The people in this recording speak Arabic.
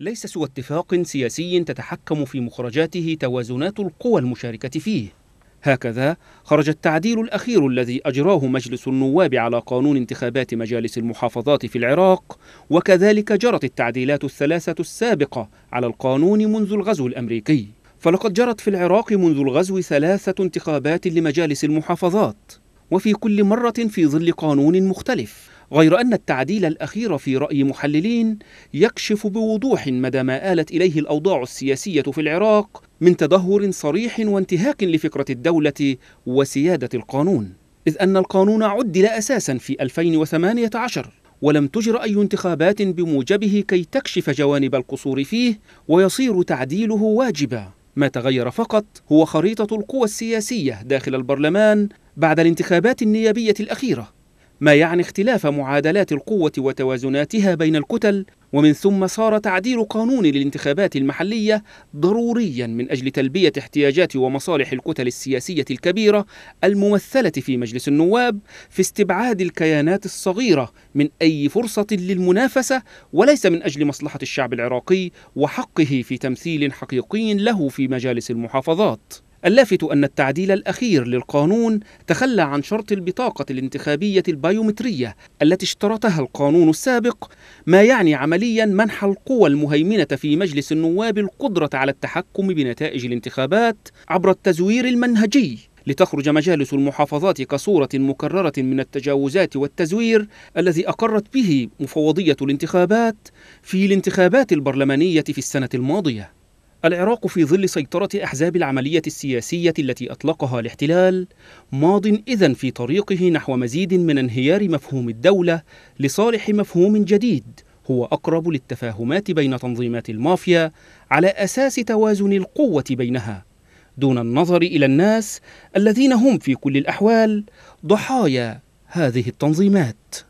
ليس سوى اتفاق سياسي تتحكم في مخرجاته توازنات القوى المشاركة فيه هكذا خرج التعديل الأخير الذي أجراه مجلس النواب على قانون انتخابات مجالس المحافظات في العراق وكذلك جرت التعديلات الثلاثة السابقة على القانون منذ الغزو الأمريكي فلقد جرت في العراق منذ الغزو ثلاثة انتخابات لمجالس المحافظات وفي كل مرة في ظل قانون مختلف غير أن التعديل الأخير في رأي محللين يكشف بوضوح مدى ما آلت إليه الأوضاع السياسية في العراق من تدهور صريح وانتهاك لفكرة الدولة وسيادة القانون إذ أن القانون عدل أساسا في 2018 ولم تجر أي انتخابات بموجبه كي تكشف جوانب القصور فيه ويصير تعديله واجبا ما تغير فقط هو خريطة القوى السياسية داخل البرلمان بعد الانتخابات النيابية الأخيرة ما يعني اختلاف معادلات القوة وتوازناتها بين الكتل ومن ثم صار تعديل قانون الانتخابات المحلية ضروريا من أجل تلبية احتياجات ومصالح الكتل السياسية الكبيرة الممثلة في مجلس النواب في استبعاد الكيانات الصغيرة من أي فرصة للمنافسة وليس من أجل مصلحة الشعب العراقي وحقه في تمثيل حقيقي له في مجالس المحافظات اللافت أن التعديل الأخير للقانون تخلى عن شرط البطاقة الانتخابية البيومترية التي اشترطها القانون السابق ما يعني عمليا منح القوى المهيمنة في مجلس النواب القدرة على التحكم بنتائج الانتخابات عبر التزوير المنهجي لتخرج مجالس المحافظات كصورة مكررة من التجاوزات والتزوير الذي أقرت به مفوضية الانتخابات في الانتخابات البرلمانية في السنة الماضية العراق في ظل سيطرة أحزاب العملية السياسية التي أطلقها الاحتلال ماض إذا في طريقه نحو مزيد من انهيار مفهوم الدولة لصالح مفهوم جديد هو أقرب للتفاهمات بين تنظيمات المافيا على أساس توازن القوة بينها دون النظر إلى الناس الذين هم في كل الأحوال ضحايا هذه التنظيمات